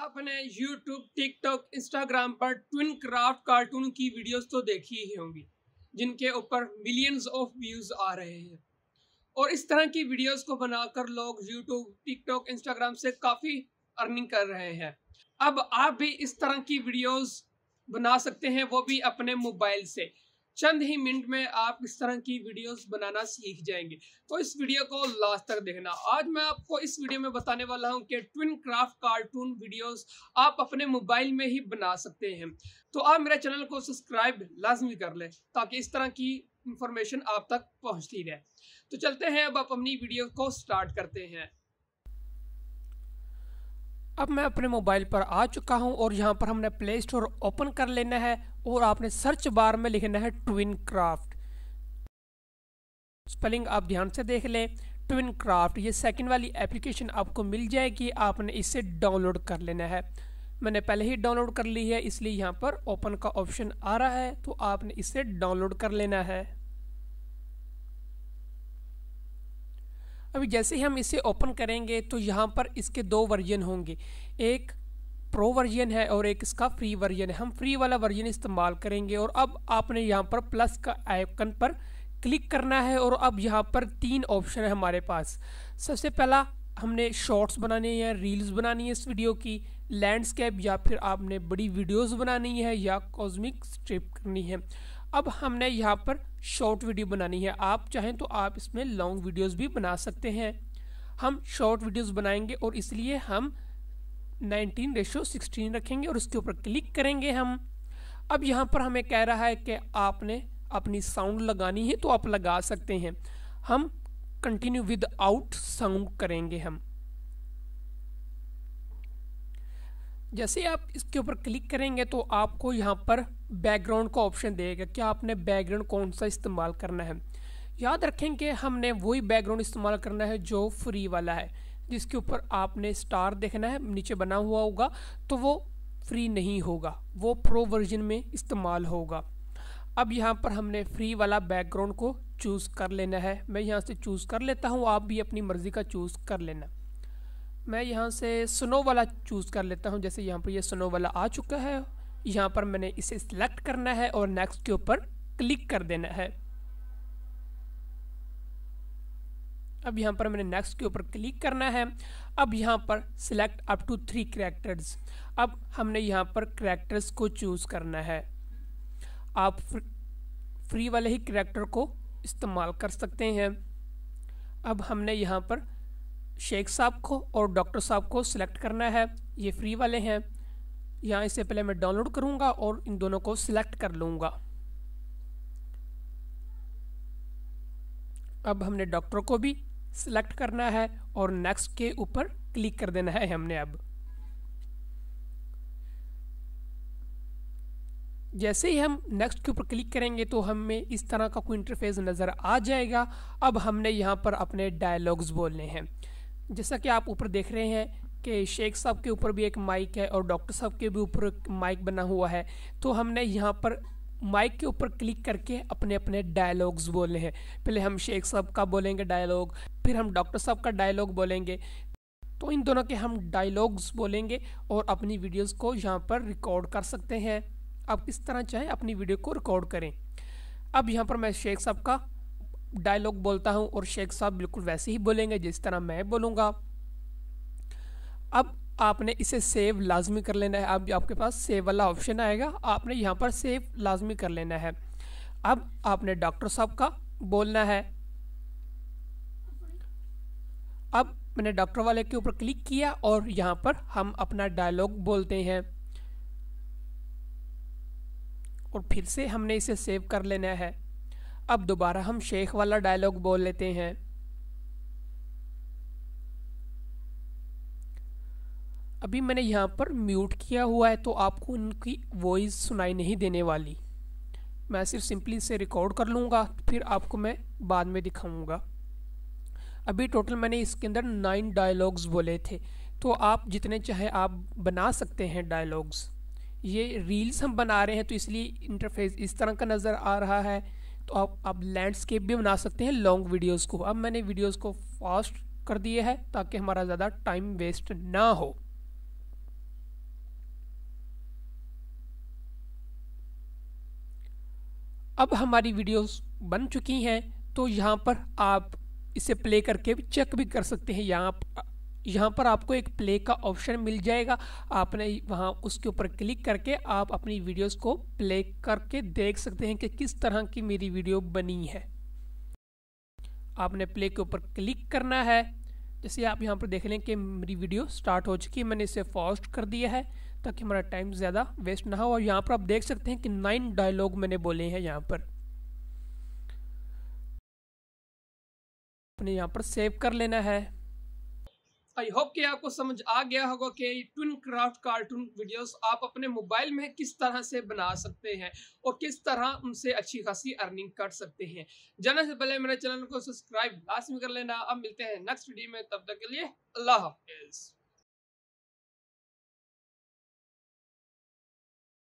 आपने YouTube, TikTok, Instagram पर Twin Craft cartoon की वीडियोस तो देखी ही होंगी जिनके ऊपर मिलियंस ऑफ व्यूज़ आ रहे हैं और इस तरह की वीडियोस को बनाकर लोग YouTube, TikTok, Instagram से काफ़ी अर्निंग कर रहे हैं अब आप भी इस तरह की वीडियोस बना सकते हैं वो भी अपने मोबाइल से चंद ही मिनट में आप इस तरह की वीडियोस बनाना सीख जाएंगे तो इस वीडियो को लास्ट तक देखना आज मैं आपको इस वीडियो में बताने वाला हूं कि ट्विन क्राफ्ट कार्टून वीडियोस आप अपने मोबाइल में ही बना सकते हैं तो आप मेरे चैनल को सब्सक्राइब लाजमी कर लें ताकि इस तरह की इंफॉर्मेशन आप तक पहुँचती रहे तो चलते हैं अब आप अपनी वीडियो को स्टार्ट करते हैं अब मैं अपने मोबाइल पर आ चुका हूं और यहां पर हमने प्ले स्टोर ओपन कर लेना है और आपने सर्च बार में लिखना है ट्विन क्राफ्ट स्पेलिंग आप ध्यान से देख लें ट्विन क्राफ्ट ये सेकंड वाली एप्लीकेशन आपको मिल जाएगी आपने इसे डाउनलोड कर लेना है मैंने पहले ही डाउनलोड कर ली है इसलिए यहाँ पर ओपन का ऑप्शन आ रहा है तो आपने इसे डाउनलोड कर लेना है अभी जैसे ही हम इसे ओपन करेंगे तो यहाँ पर इसके दो वर्जन होंगे एक प्रो वर्जन है और एक इसका फ्री वर्जन है हम फ्री वाला वर्जन इस्तेमाल करेंगे और अब आपने यहाँ पर प्लस का आइकन पर क्लिक करना है और अब यहाँ पर तीन ऑप्शन है हमारे पास सबसे पहला हमने शॉर्ट्स बनाने हैं रील्स बनानी है इस वीडियो की लैंडस्केप या फिर आपने बड़ी वीडियोस बनानी है या कॉस्मिक स्ट्रिप करनी है अब हमने यहाँ पर शॉर्ट वीडियो बनानी है आप चाहें तो आप इसमें लॉन्ग वीडियोस भी बना सकते हैं हम शॉर्ट वीडियोस बनाएंगे और इसलिए हम नाइनटीन रेशो सिक्सटीन रखेंगे और उसके ऊपर क्लिक करेंगे हम अब यहाँ पर हमें कह रहा है कि आपने अपनी साउंड लगानी है तो आप लगा सकते हैं हम कंटिन्यू विद आउट साउंड करेंगे हम जैसे आप इसके ऊपर क्लिक करेंगे तो आपको यहाँ पर बैकग्राउंड का ऑप्शन देगा क्या आपने बैकग्राउंड कौन सा इस्तेमाल करना है याद रखें कि हमने वही बैकग्राउंड इस्तेमाल करना है जो फ्री वाला है जिसके ऊपर आपने स्टार देखना है नीचे बना हुआ होगा तो वो फ्री नहीं होगा वो प्रो वर्जन में इस्तेमाल होगा अब यहाँ पर हमने फ्री वाला बैकग्राउंड को चूज़ कर लेना है मैं यहाँ से चूज़ कर लेता हूँ आप भी अपनी मर्ज़ी का चूज़ कर लेना मैं यहाँ से स्नो वाला चूज़ कर लेता हूँ जैसे यहाँ पर ये यह स्नो वाला आ चुका है यहाँ पर मैंने इसे सिलेक्ट करना है और नेक्स्ट के ऊपर क्लिक कर देना है अब यहाँ पर मैंने नेक्स्ट के ऊपर क्लिक करना है अब यहाँ पर select up to three characters अब हमने यहाँ पर करेक्टर्स को चूज़ करना है आप फ्री वाले ही करेक्टर को इस्तेमाल कर सकते हैं अब हमने यहाँ पर शेख साहब को और डॉक्टर साहब को सिलेक्ट करना है ये फ्री वाले हैं यहाँ इससे पहले मैं डाउनलोड करूँगा और इन दोनों को सिलेक्ट कर लूँगा अब हमने डॉक्टर को भी सेलेक्ट करना है और नेक्स्ट के ऊपर क्लिक कर देना है हमने अब जैसे ही हम नेक्स्ट के ऊपर क्लिक करेंगे तो हमें इस तरह का कोई इंटरफेस नज़र आ जाएगा अब हमने यहाँ पर अपने डायलॉग्स बोलने हैं जैसा कि आप ऊपर देख रहे हैं कि शेख साहब के ऊपर भी एक माइक है और डॉक्टर साहब के भी ऊपर माइक बना हुआ है तो हमने यहाँ पर माइक के ऊपर क्लिक करके अपने अपने डायलॉग्स बोलने हैं पहले हम शेख साहब का बोलेंगे डायलॉग फिर हम डॉक्टर साहब का डायलॉग बोलेंगे तो इन दोनों के हम डायलॉग्स बोलेंगे और अपनी वीडियोस को यहाँ पर रिकॉर्ड कर सकते हैं आप किस तरह चाहें अपनी वीडियो को रिकॉर्ड करें अब यहाँ पर मैं शेख साहब का डायलॉग बोलता हूँ और शेख साहब बिल्कुल वैसे ही बोलेंगे जिस तरह मैं बोलूँगा आपने इसे सेव लाजमी कर लेना है अब आप, आपके पास सेव वाला ऑप्शन आएगा आपने यहाँ पर सेव लाजमी कर लेना है अब आपने डॉक्टर साहब का बोलना है अब मैंने डॉक्टर वाले के ऊपर क्लिक किया और यहाँ पर हम अपना डायलॉग बोलते हैं और फिर से हमने इसे सेव कर लेना है अब दोबारा हम शेख वाला डायलॉग बोल लेते हैं अभी मैंने यहाँ पर म्यूट किया हुआ है तो आपको उनकी वॉइस सुनाई नहीं देने वाली मैं सिर्फ सिंपली इसे रिकॉर्ड कर लूँगा फिर आपको मैं बाद में दिखाऊँगा अभी टोटल मैंने इसके अंदर नाइन डायलॉग्स बोले थे तो आप जितने चाहे आप बना सकते हैं डायलॉग्स ये रील्स हम बना रहे हैं तो इसलिए इंटरफेस इस तरह का नज़र आ रहा है तो आप आप लैंडस्केप भी बना सकते हैं लॉन्ग वीडियोस को अब मैंने वीडियोस को फास्ट कर दिया है ताकि हमारा ज़्यादा टाइम वेस्ट ना हो अब हमारी वीडियोस बन चुकी हैं तो यहाँ पर आप इसे प्ले करके भी चेक भी कर सकते हैं यहाँ यहाँ पर आपको एक प्ले का ऑप्शन मिल जाएगा आपने वहाँ उसके ऊपर क्लिक करके आप अपनी वीडियोस को प्ले करके देख सकते हैं कि किस तरह की मेरी वीडियो बनी है आपने प्ले के ऊपर क्लिक करना है जैसे आप यहाँ पर देख लें कि मेरी वीडियो स्टार्ट हो चुकी है मैंने इसे फास्ट कर दिया है ताकि हमारा टाइम ज़्यादा वेस्ट ना हो और यहाँ पर आप देख सकते हैं कि नाइन डायलॉग मैंने बोले हैं यहाँ पर अपने यहाँ पर सेव कर लेना है आई होप कि आपको समझ आ गया होगा कि ट्विन क्राफ्ट कार्टून वीडियोस आप अपने मोबाइल में किस तरह से बना सकते हैं और किस तरह उनसे अच्छी खासी अर्निंग कर सकते हैं जाने से पहले मेरे चैनल को सब्सक्राइब लाजमी कर लेना अब मिलते हैं नेक्स्ट वीडियो में तब तक के लिए अल्लाह हाफिज़